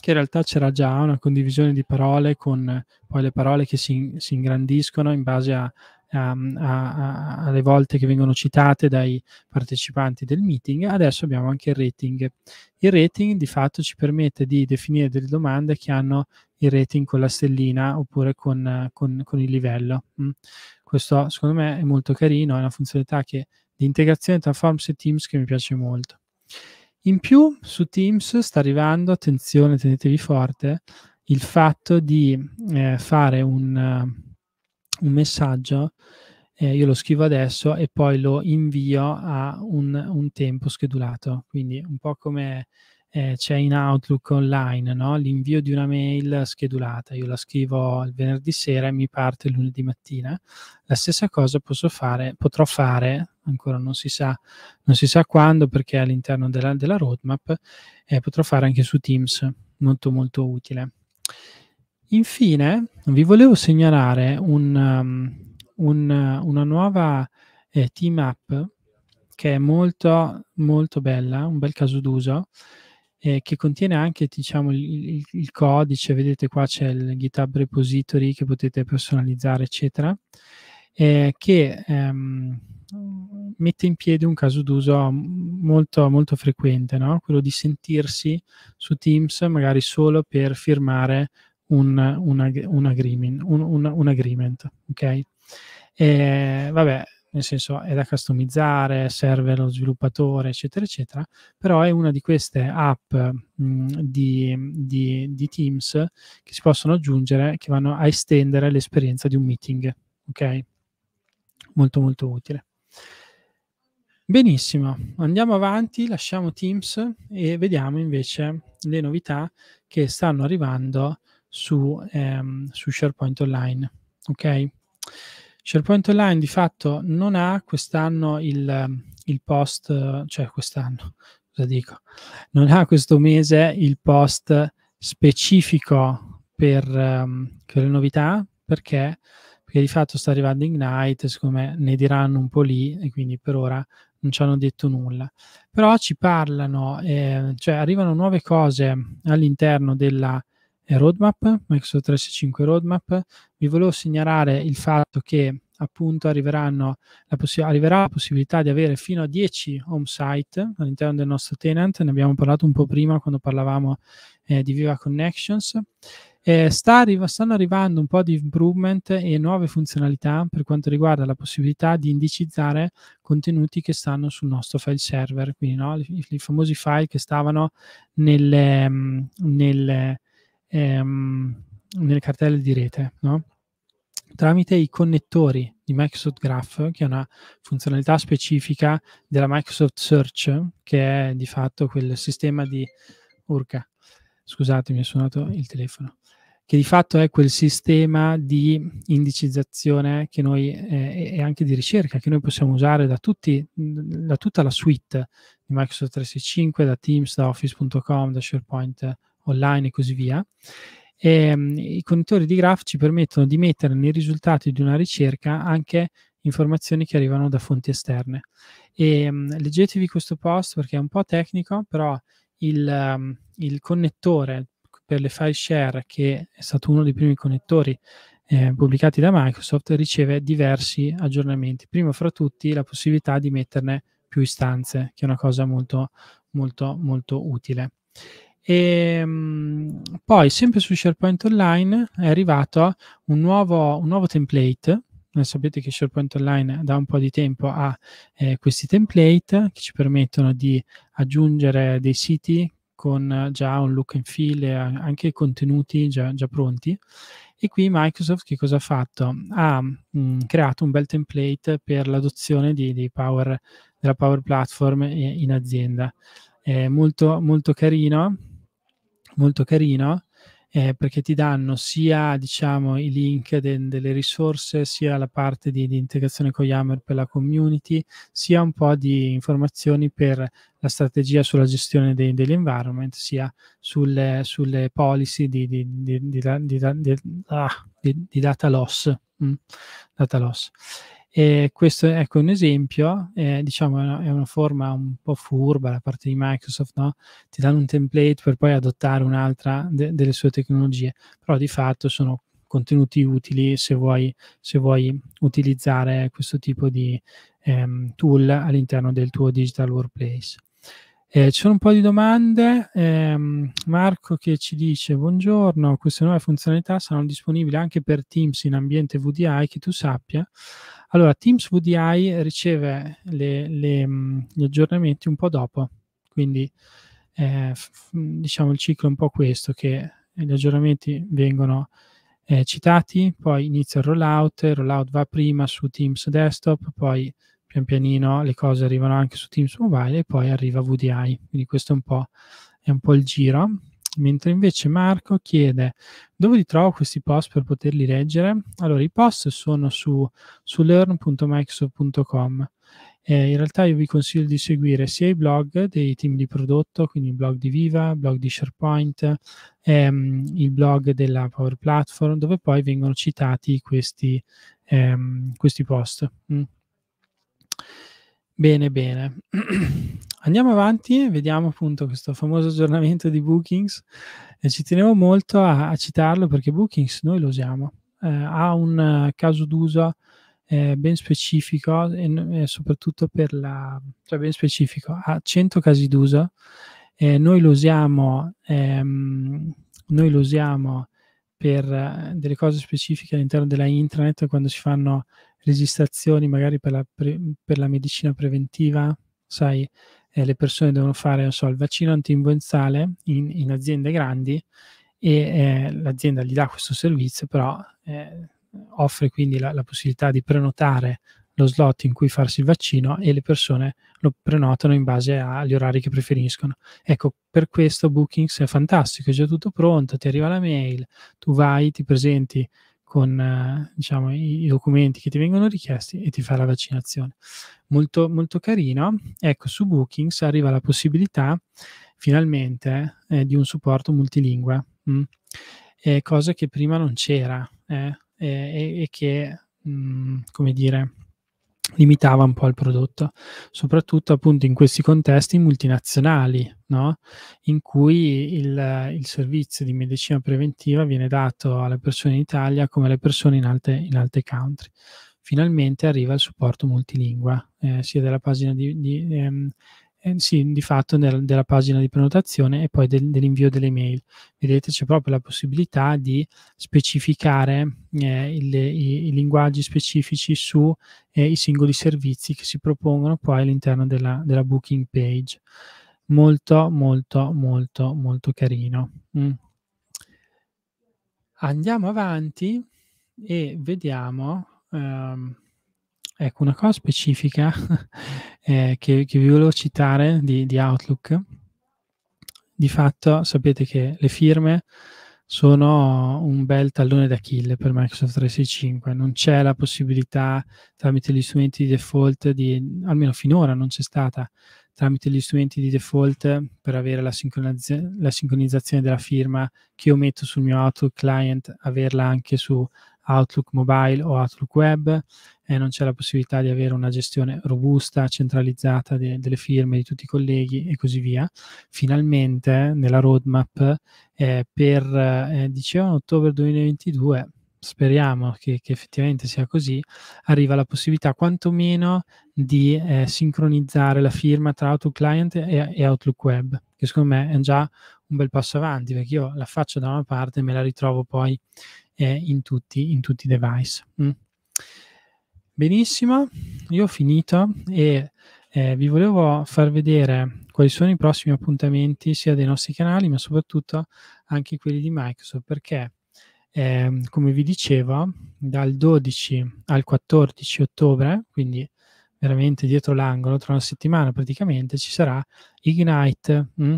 che in realtà c'era già una condivisione di parole con poi le parole che si, si ingrandiscono in base a, um, a, a, alle volte che vengono citate dai partecipanti del meeting, adesso abbiamo anche il rating. Il rating di fatto ci permette di definire delle domande che hanno il rating con la stellina oppure con, con, con il livello. Mm. Questo secondo me è molto carino, è una funzionalità che, di integrazione tra Forms e Teams che mi piace molto. In più su Teams sta arrivando, attenzione, tenetevi forte, il fatto di eh, fare un un messaggio, eh, io lo scrivo adesso e poi lo invio a un, un tempo schedulato. Quindi un po' come eh, c'è in Outlook online, no? l'invio di una mail schedulata. Io la scrivo il venerdì sera e mi parte lunedì mattina. La stessa cosa posso fare, potrò fare, ancora non si sa, non si sa quando perché è all'interno della, della roadmap, eh, potrò fare anche su Teams, molto molto utile. Infine, vi volevo segnalare un, um, un, uh, una nuova eh, team app che è molto, molto bella, un bel caso d'uso, eh, che contiene anche diciamo, il, il, codice, vedete qua c'è il GitHub repository che potete personalizzare, eccetera, eh, che ehm, mette in piedi un caso d'uso molto, molto frequente, no? quello di sentirsi su Teams magari solo per firmare un, un, un, agreement, un agreement, ok? E, vabbè, nel senso è da customizzare, serve lo sviluppatore, eccetera, eccetera, però è una di queste app mh, mm, di, di, di, Teams che si possono aggiungere, che vanno a estendere l'esperienza di un meeting, ok? Molto, molto utile. Benissimo, andiamo avanti, lasciamo Teams e vediamo invece le novità che stanno arrivando su, ehm, su SharePoint Online. Ok? SharePoint Online di fatto non ha quest'anno il, il post, cioè quest'anno, cosa dico? Non ha questo mese il post specifico per, um, per le novità, perché? Perché di fatto sta arrivando Ignite, siccome ne diranno un po' lì e quindi per ora non ci hanno detto nulla. Però ci parlano, eh, cioè arrivano nuove cose all'interno della roadmap, Microsoft 365 roadmap. Vi volevo segnalare il fatto che appunto la possi- arriverà la possibilità di avere fino a 10 home site all'interno del nostro tenant, ne abbiamo parlato un po' prima quando parlavamo eh, di Viva Connections. Eh, sta arriva, stanno arrivando un po' di improvement e nuove funzionalità per quanto riguarda la possibilità di indicizzare contenuti che stanno sul nostro file server, quindi no? I, i, famosi file che stavano nelle, nelle ehm, nelle cartelle di rete, no? tramite i connettori di Microsoft Graph, che è una funzionalità specifica della Microsoft Search, che è di fatto quel sistema di Urca. Scusate, mi è suonato il telefono. Che di fatto è quel sistema di indicizzazione noi, eh, e anche di ricerca che noi possiamo usare da, tutti, da tutta la suite di Microsoft 365, da Teams, da Office.com, da SharePoint online e così via. E, um, I connettori di graph ci permettono di mettere nei risultati di una ricerca anche informazioni che arrivano da fonti esterne. E, um, leggetevi questo post perché è un po' tecnico, però il, um, il, connettore per le file share, che è stato uno dei primi connettori eh, pubblicati da Microsoft, riceve diversi aggiornamenti. Primo fra tutti la possibilità di metterne più istanze, che è una cosa molto, molto, molto utile. E ehm, poi, sempre su SharePoint Online, è arrivato un nuovo, un nuovo template. Eh, sapete che SharePoint Online da un po' di tempo ha eh, questi template che ci permettono di aggiungere dei siti con già un look and feel e anche contenuti già, già pronti. E qui Microsoft che cosa ha fatto? Ha mh, mm, creato un bel template per l'adozione di, di power, della Power Platform eh, in azienda. È molto, molto carino molto carino eh, perché ti danno sia diciamo, i link de- delle risorse, sia la parte di, di, integrazione con Yammer per la community, sia un po' di informazioni per la strategia sulla gestione dei, dell'environment, sia sulle, sulle policy di, di, di, ah, data loss. Mm, data loss. E questo ecco, è un esempio, eh, diciamo è una, è una, forma un po' furba da parte di Microsoft, no? ti danno un template per poi adottare un'altra de- delle sue tecnologie, però di fatto sono contenuti utili se vuoi, se vuoi utilizzare questo tipo di ehm, tool all'interno del tuo digital workplace. Eh, ci sono un po' di domande. Eh, Marco che ci dice: Buongiorno, queste nuove funzionalità saranno disponibili anche per Teams in ambiente VDI, che tu sappia. Allora, Teams VDI riceve le, le, mm, gli aggiornamenti un po' dopo, quindi eh, diciamo il ciclo è un po' questo, che gli aggiornamenti vengono eh, citati, poi inizia il rollout, il rollout va prima su Teams desktop, poi pian pianino le cose arrivano anche su Teams Mobile e poi arriva VDI, quindi questo è un po', è un po il giro. Mentre invece Marco chiede dove li trovo questi post per poterli leggere? Allora, i post sono su, su learn.microsoft.com. Eh, in realtà io vi consiglio di seguire sia i blog dei team di prodotto, quindi il blog di Viva, il blog di SharePoint, ehm, il blog della Power Platform, dove poi vengono citati questi, ehm, questi post. Mm Bene, bene. Andiamo avanti vediamo appunto questo famoso aggiornamento di Bookings e ci tenevo molto a, a citarlo perché Bookings noi lo usiamo, eh, ha un eh, caso d'uso eh, ben specifico e, e, soprattutto per la... cioè ben specifico, ha 100 casi d'uso, eh, noi lo usiamo, ehm, noi lo usiamo per eh, delle cose specifiche all'interno della intranet quando si fanno registrazioni magari per la, pre, per la medicina preventiva, sai, eh, le persone devono fare so, il vaccino antinfluenzale in, in aziende grandi e eh, l'azienda gli dà questo servizio, però eh, offre quindi la, la, possibilità di prenotare lo slot in cui farsi il vaccino e le persone lo prenotano in base agli orari che preferiscono. Ecco, per questo Bookings è fantastico, è già tutto pronto, ti arriva la mail, tu vai, ti presenti con diciamo, i, i, documenti che ti vengono richiesti e ti fa la vaccinazione. Molto, molto carino. Ecco, su Bookings arriva la possibilità finalmente eh, di un supporto multilingue, mh? Mm. Eh, cosa che prima non c'era eh, e, che, mh, mm, come dire, limitava un po' il prodotto, soprattutto appunto in questi contesti multinazionali, no? in cui il, il, servizio di medicina preventiva viene dato alle persone in Italia come alle persone in alte, in alte country. Finalmente arriva il supporto multilingua, eh, sia della pagina di, di, ehm, eh, sì, di fatto nel, della pagina di prenotazione e poi del, dell'invio delle mail. Vedete c'è proprio la possibilità di specificare eh, il, i, i, linguaggi specifici sui eh, singoli servizi che si propongono poi all'interno della, della booking page. Molto, molto, molto, molto carino. Mm. Andiamo avanti e vediamo... Um, Ecco, una cosa specifica eh, che, che, vi volevo citare di, di, Outlook, di fatto sapete che le firme sono un bel tallone d'Achille per Microsoft 365, non c'è la possibilità tramite gli strumenti di default, di, almeno finora non c'è stata, tramite gli strumenti di default per avere la, sincronizz- la sincronizzazione della firma che io metto sul mio Outlook client, averla anche su Outlook Mobile o Outlook Web, eh, non c'è la possibilità di avere una gestione robusta, centralizzata de- delle firme di tutti i colleghi e così via. Finalmente nella roadmap eh, per, eh, dicevano, ottobre 2022, speriamo che, che, effettivamente sia così, arriva la possibilità quantomeno di eh, sincronizzare la firma tra Outlook Client e, e, Outlook Web, che secondo me è già un bel passo avanti, perché io la faccio da una parte e me la ritrovo poi eh, in, tutti, in, tutti, i device. Mm. Benissimo, io ho finito e eh, vi volevo far vedere quali sono i prossimi appuntamenti sia dei nostri canali ma soprattutto anche quelli di Microsoft perché eh, come vi dicevo dal 12 al 14 ottobre, quindi veramente dietro l'angolo, tra una settimana praticamente ci sarà Ignite, mh? Mm?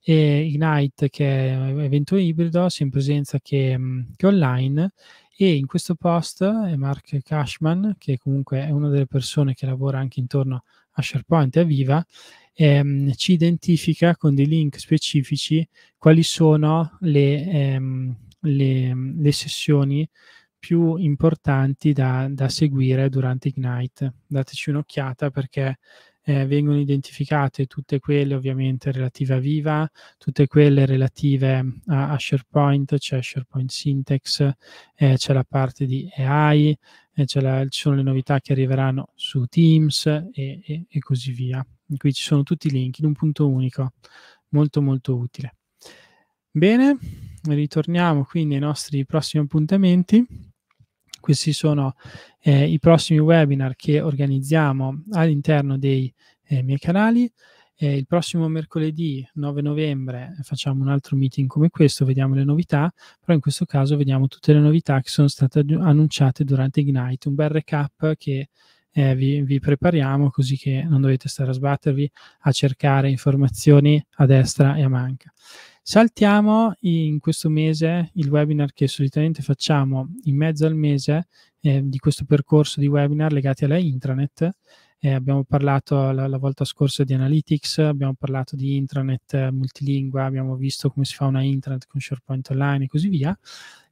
e Ignite che è un evento ibrido, sia in presenza che, mh, mm, che online. E in questo post Mark Cashman, che comunque è una delle persone che lavora anche intorno a SharePoint e a Viva, ehm, ci identifica con dei link specifici quali sono le, ehm, le, le sessioni più importanti da, da seguire durante Ignite. Dateci un'occhiata perché eh, vengono identificate tutte quelle ovviamente relative a Viva, tutte quelle relative a, a SharePoint, c'è SharePoint Syntax, eh, c'è la parte di AI, eh, la, ci sono le novità che arriveranno su Teams e, e, e così via. Qui ci sono tutti i link in un punto unico, molto molto utile. Bene, ritorniamo quindi ai nostri prossimi appuntamenti questi sono eh, i prossimi webinar che organizziamo all'interno dei eh, miei canali. Eh, il prossimo mercoledì 9 novembre facciamo un altro meeting come questo, vediamo le novità, però in questo caso vediamo tutte le novità che sono state annunciate durante Ignite, un bel recap che eh, vi, vi, prepariamo così che non dovete stare a sbattervi a cercare informazioni a destra e a manca. Saltiamo in questo mese il webinar che solitamente facciamo in mezzo al mese eh, di questo percorso di webinar legati alla intranet. Eh, abbiamo parlato la, la, volta scorsa di analytics, abbiamo parlato di intranet multilingua, abbiamo visto come si fa una intranet con SharePoint online e così via.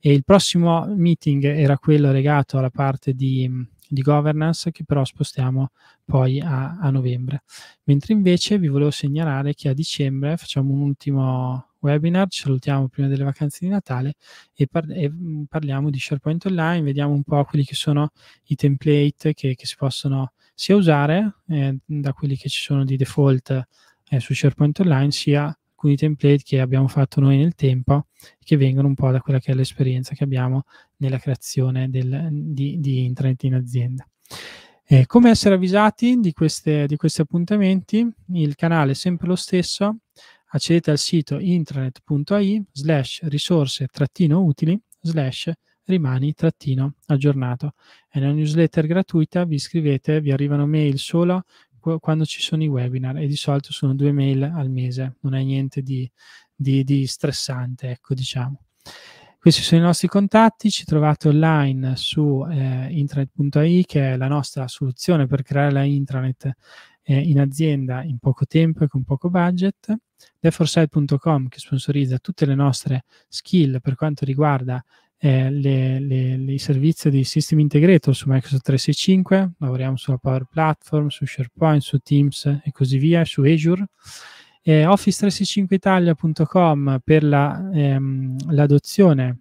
E il prossimo meeting era quello legato alla parte di, di governance che però spostiamo poi a, a novembre. Mentre invece vi volevo segnalare che a dicembre facciamo un ultimo webinar, ce lo prima delle vacanze di Natale e, par- e mm, parliamo di SharePoint Online, vediamo un po' quelli che sono i template che, che si possono sia usare eh, da quelli che ci sono di default eh, su SharePoint Online, sia alcuni template che abbiamo fatto noi nel tempo che vengono un po' da quella che è l'esperienza che abbiamo nella creazione del, di, di intranet in azienda. Eh, come essere avvisati di, queste, di, questi appuntamenti? Il canale è sempre lo stesso, accedete al sito intranet.ai slash risorse-utili trattino slash rimani-aggiornato. trattino È una newsletter gratuita, vi iscrivete, vi arrivano mail solo quando ci sono i webinar e di solito sono due mail al mese, non è niente di, di, di stressante, ecco diciamo. Questi sono i nostri contatti, ci trovate online su eh, intranet.ai che è la nostra soluzione per creare la intranet eh, in azienda in poco tempo e con poco budget. Deforsite.com che sponsorizza tutte le nostre skill per quanto riguarda eh, le, le, il servizio di System Integrator su Microsoft 365, lavoriamo sulla Power Platform, su SharePoint, su Teams e così via, su Azure. Eh, Office365italia.com per la, ehm, l'adozione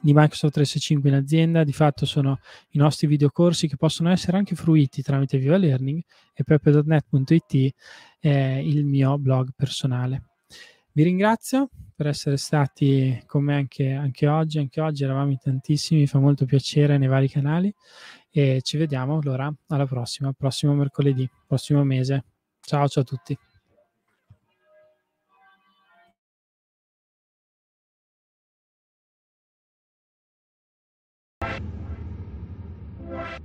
di Microsoft 365 in azienda, di fatto sono i nostri videocorsi che possono essere anche fruiti tramite Viva Learning e pepe.net.it è il mio blog personale. Vi ringrazio per essere stati con me anche, anche oggi, anche oggi eravamo in tantissimi, mi fa molto piacere nei vari canali e ci vediamo allora alla prossima, prossimo mercoledì, prossimo mese. Ciao ciao a tutti. What?